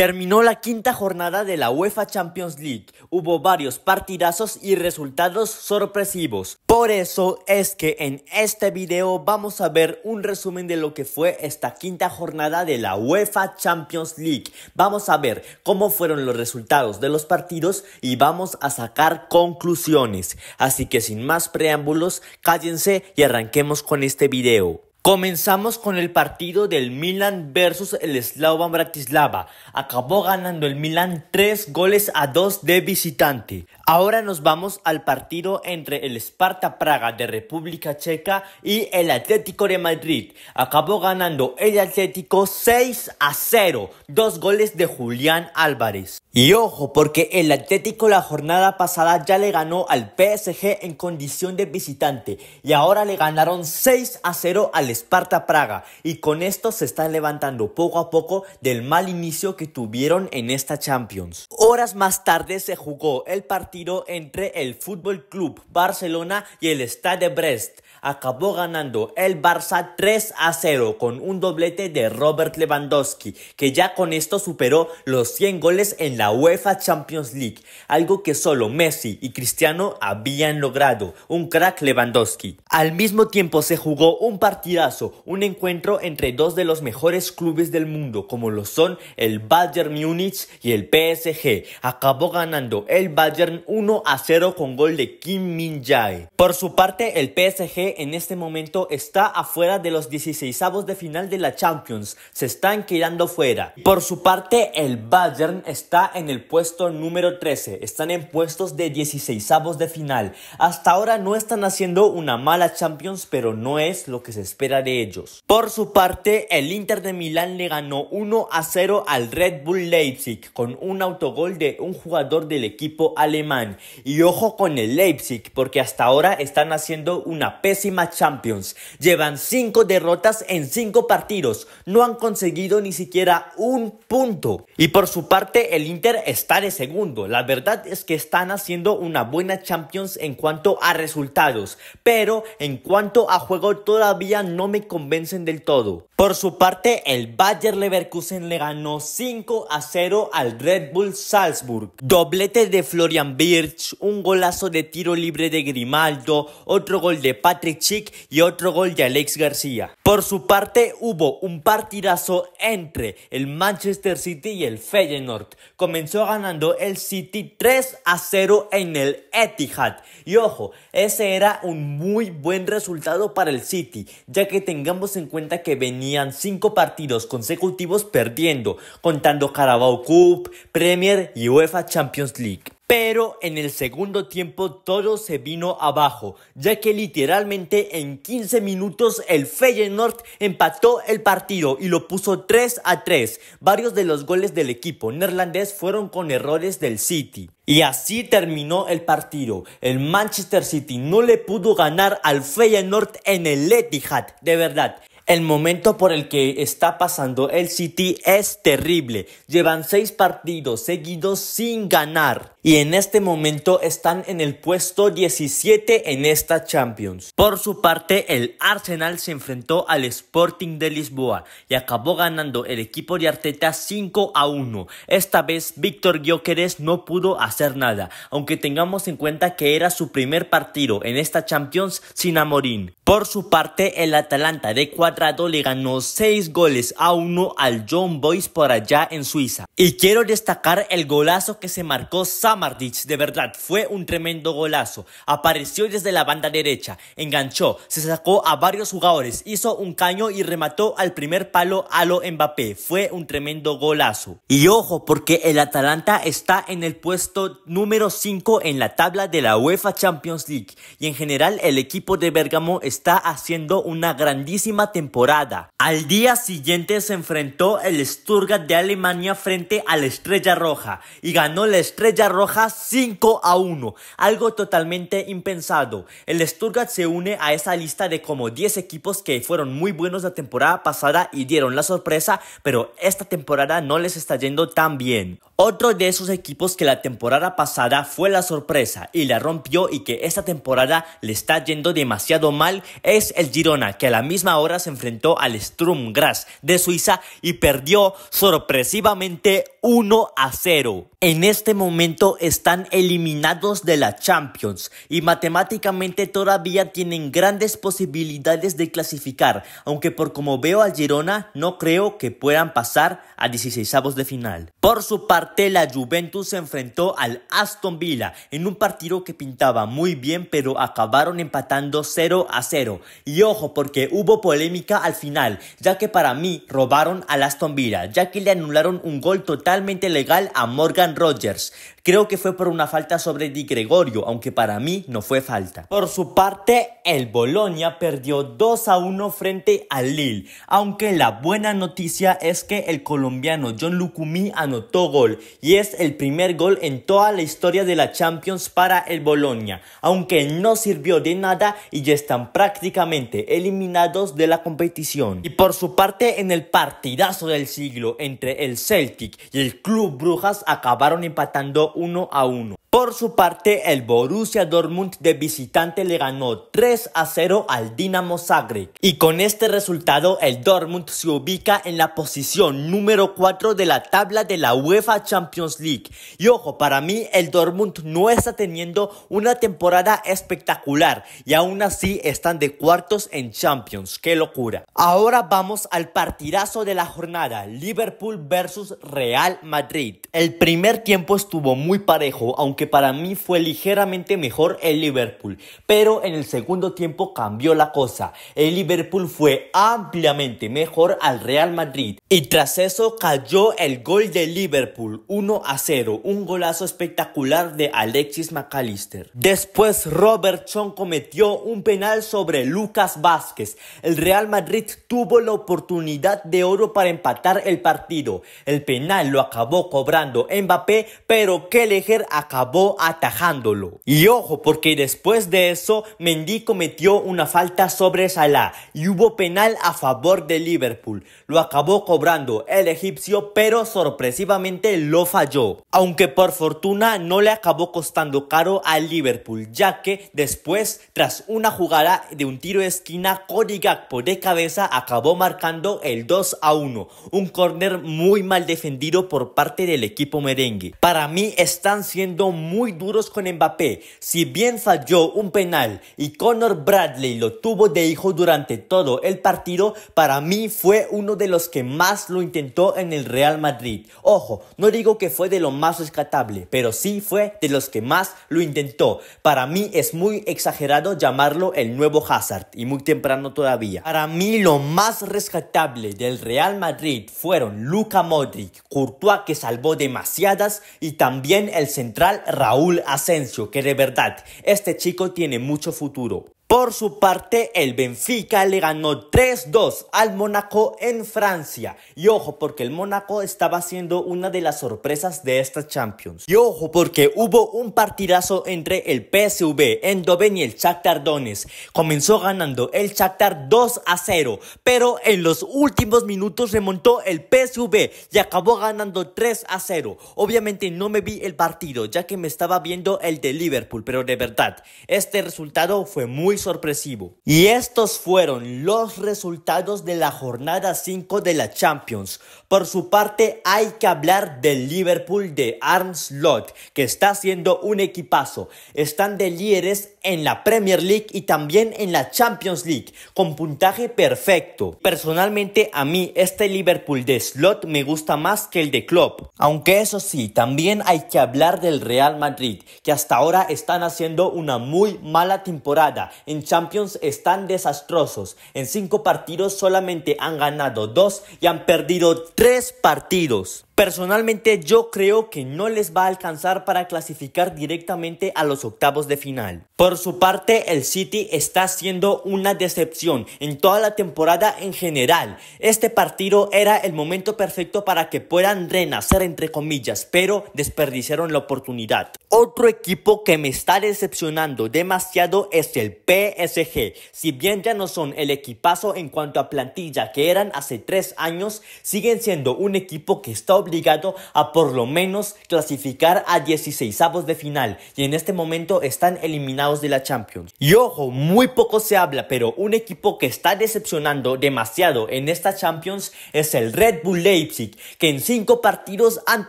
Terminó la quinta jornada de la UEFA Champions League. Hubo varios partidazos y resultados sorpresivos. Por eso es que en este video vamos a ver un resumen de lo que fue esta quinta jornada de la UEFA Champions League. Vamos a ver cómo fueron los resultados de los partidos y vamos a sacar conclusiones. Así que sin más preámbulos, cállense y arranquemos con este video. Comenzamos con el partido del Milan versus el Slovan Bratislava. Acabó ganando el Milan 3 goles a 2 de visitante. Ahora nos vamos al partido entre el Sparta Praga de República Checa y el Atlético de Madrid. Acabó ganando el Atlético 6 a 0, dos goles de Julián Álvarez. Y ojo, porque el Atlético la jornada pasada ya le ganó al PSG en condición de visitante y ahora le ganaron 6 a 0 al Esparta Praga y con esto se están levantando poco a poco del mal inicio que tuvieron en esta Champions. Horas más tarde se jugó el partido entre el Fútbol Club Barcelona y el Stade Brest. Acabó ganando el Barça 3 a 0 con un doblete de Robert Lewandowski, que ya con esto superó los 100 goles en la UEFA Champions League, algo que solo Messi y Cristiano habían logrado. Un crack Lewandowski. Al mismo tiempo se jugó un partido un encuentro entre dos de los mejores clubes del mundo, como lo son el Bayern Múnich y el PSG. Acabó ganando el Bayern 1 a 0 con gol de Kim Min-jae. Por su parte, el PSG en este momento está afuera de los 16 avos de final de la Champions. Se están quedando fuera. Por su parte, el Bayern está en el puesto número 13. Están en puestos de 16 avos de final. Hasta ahora no están haciendo una mala Champions, pero no es lo que se espera de ellos. Por su parte, el Inter de Milán le ganó 1 a 0 al Red Bull Leipzig con un autogol de un jugador del equipo alemán. Y ojo con el Leipzig, porque hasta ahora están haciendo una pésima Champions. Llevan 5 derrotas en 5 partidos, no han conseguido ni siquiera un punto. Y por su parte, el Inter está de segundo. La verdad es que están haciendo una buena Champions en cuanto a resultados, pero en cuanto a juego todavía no no me convencen del todo. Por su parte, el Bayer Leverkusen le ganó 5 a 0 al Red Bull Salzburg. Doblete de Florian Birch, un golazo de tiro libre de Grimaldo, otro gol de Patrick Schick y otro gol de Alex García. Por su parte, hubo un partidazo entre el Manchester City y el Feyenoord. Comenzó ganando el City 3 a 0 en el Etihad. Y ojo, ese era un muy buen resultado para el City, ya que tengamos en cuenta que venían cinco partidos consecutivos perdiendo, contando Carabao Cup, Premier y UEFA Champions League. Pero en el segundo tiempo todo se vino abajo, ya que literalmente en 15 minutos el Feyenoord empató el partido y lo puso 3 a 3. Varios de los goles del equipo neerlandés fueron con errores del City. Y así terminó el partido. El Manchester City no le pudo ganar al Feyenoord en el Etihad, de verdad. El momento por el que está pasando el City es terrible. Llevan 6 partidos seguidos sin ganar y en este momento están en el puesto 17 en esta Champions. Por su parte, el Arsenal se enfrentó al Sporting de Lisboa y acabó ganando el equipo de Arteta 5 a 1. Esta vez Víctor Gyökeres no pudo hacer nada, aunque tengamos en cuenta que era su primer partido en esta Champions sin Amorín. Por su parte, el Atalanta de Cuadrado le ganó 6 goles a 1 al John Boys por allá en Suiza. Y quiero destacar el golazo que se marcó Mardich, de verdad fue un tremendo golazo. Apareció desde la banda derecha, enganchó, se sacó a varios jugadores, hizo un caño y remató al primer palo a lo Mbappé. Fue un tremendo golazo. Y ojo, porque el Atalanta está en el puesto número 5 en la tabla de la UEFA Champions League. Y en general el equipo de Bergamo está haciendo una grandísima temporada. Al día siguiente se enfrentó el Sturga de Alemania frente a la Estrella Roja y ganó la Estrella Roja Roja 5 a 1, algo totalmente impensado. El Stuttgart se une a esa lista de como 10 equipos que fueron muy buenos la temporada pasada y dieron la sorpresa, pero esta temporada no les está yendo tan bien. Otro de esos equipos que la temporada pasada fue la sorpresa y la rompió y que esta temporada le está yendo demasiado mal es el Girona, que a la misma hora se enfrentó al Sturm Graz de Suiza y perdió sorpresivamente 1 a 0. En este momento están eliminados de la Champions y matemáticamente todavía tienen grandes posibilidades de clasificar, aunque por como veo al Girona no creo que puedan pasar a 16 de final. Por su parte, la Juventus se enfrentó al Aston Villa en un partido que pintaba muy bien, pero acabaron empatando 0 a 0. Y ojo, porque hubo polémica al final, ya que para mí robaron al Aston Villa, ya que le anularon un gol totalmente legal a Morgan Rogers. Creo que fue por una falta sobre Di Gregorio, aunque para mí no fue falta. Por su parte, el Bolonia perdió 2 a 1 frente al Lille, aunque la buena noticia es que el colombiano John Lucumí anotó gol y es el primer gol en toda la historia de la Champions para el Bolonia, aunque no sirvió de nada y ya están prácticamente eliminados de la competición. Y por su parte, en el partidazo del siglo entre el Celtic y el Club Brujas acabaron empatando un uno a uno. Por su parte, el Borussia Dortmund de visitante le ganó 3 a 0 al Dinamo Zagreb y con este resultado el Dortmund se ubica en la posición número 4 de la tabla de la UEFA Champions League. Y ojo, para mí el Dortmund no está teniendo una temporada espectacular y aún así están de cuartos en Champions, qué locura. Ahora vamos al partidazo de la jornada, Liverpool versus Real Madrid. El primer tiempo estuvo muy parejo, aunque que para mí fue ligeramente mejor el Liverpool, pero en el segundo tiempo cambió la cosa. El Liverpool fue ampliamente mejor al Real Madrid y tras eso cayó el gol de Liverpool 1 a 0, un golazo espectacular de Alexis McAllister. Después Robertson cometió un penal sobre Lucas Vázquez. El Real Madrid tuvo la oportunidad de oro para empatar el partido. El penal lo acabó cobrando Mbappé, pero lejer acabó atajándolo. Y ojo, porque después de eso, Mendy cometió una falta sobre Salah y hubo penal a favor de Liverpool. Lo acabó cobrando el egipcio, pero sorpresivamente lo falló. Aunque por fortuna no le acabó costando caro al Liverpool, ya que después, tras una jugada de un tiro de esquina, Cody Gakpo de cabeza acabó marcando el 2 a 1, un córner muy mal defendido por parte del equipo merengue. Para mí están siendo muy duros con Mbappé. Si bien falló un penal y Conor Bradley lo tuvo de hijo durante todo el partido, para mí fue uno de los que más lo intentó en el Real Madrid. Ojo, no digo que fue de lo más rescatable, pero sí fue de los que más lo intentó. Para mí es muy exagerado llamarlo el nuevo Hazard y muy temprano todavía. Para mí lo más rescatable del Real Madrid fueron Luka Modric, Courtois que salvó demasiadas y también el central Raúl Asensio, que de verdad, este chico tiene mucho futuro. Por su parte, el Benfica le ganó 3-2 al Mónaco en Francia. Y ojo, porque el Mónaco estaba siendo una de las sorpresas de esta Champions. Y ojo, porque hubo un partidazo entre el PSV Endoven y el Shakhtar Donetsk. Comenzó ganando el Shakhtar 2-0, pero en los últimos minutos remontó el PSV y acabó ganando 3-0. Obviamente no me vi el partido, ya que me estaba viendo el de Liverpool, pero de verdad, este resultado fue muy sorpresivo. Y estos fueron los resultados de la jornada 5 de la Champions. Por su parte, hay que hablar del Liverpool de Armslot, que está haciendo un equipazo. Están de líderes en la Premier League y también en la Champions League, con puntaje perfecto. Personalmente a mí este Liverpool de Slot me gusta más que el de Klopp. Aunque eso sí, también hay que hablar del Real Madrid, que hasta ahora están haciendo una muy mala temporada. En Champions están desastrosos. En cinco partidos solamente han ganado dos y han perdido tres partidos. Personalmente yo creo que no les va a alcanzar para clasificar directamente a los octavos de final. Por su parte, el City está siendo una decepción en toda la temporada en general. Este partido era el momento perfecto para que puedan renacer entre comillas, pero desperdiciaron la oportunidad. Otro equipo que me está decepcionando demasiado es el PSG. Si bien ya no son el equipazo en cuanto a plantilla que eran hace tres años, siguen siendo un equipo que está obligado a por lo menos clasificar a 16 avos de final y en este momento están eliminados de la Champions. Y ojo, muy poco se habla, pero un equipo que está decepcionando demasiado en esta Champions es el Red Bull Leipzig, que en cinco partidos han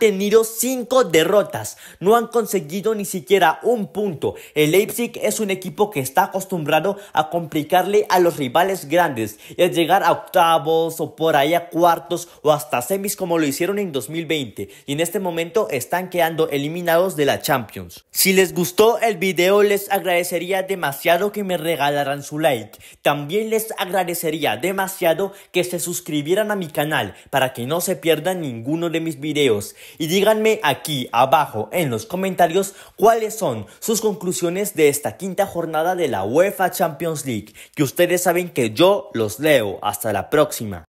tenido cinco derrotas. No han conseguido ni siquiera un punto. El Leipzig es un equipo que está acostumbrado a complicarle a los rivales grandes y a llegar a octavos o por ahí a cuartos o hasta semis como lo hicieron en 2020 y en este momento están quedando eliminados de la Champions. Si les gustó el video les agradecería demasiado que me regalaran su like. También les agradecería demasiado que se suscribieran a mi canal para que no se pierdan ninguno de mis videos y díganme aquí abajo en los comentarios cuáles son sus conclusiones de esta quinta jornada de la UEFA Champions League, que ustedes saben que yo los leo. Hasta la próxima.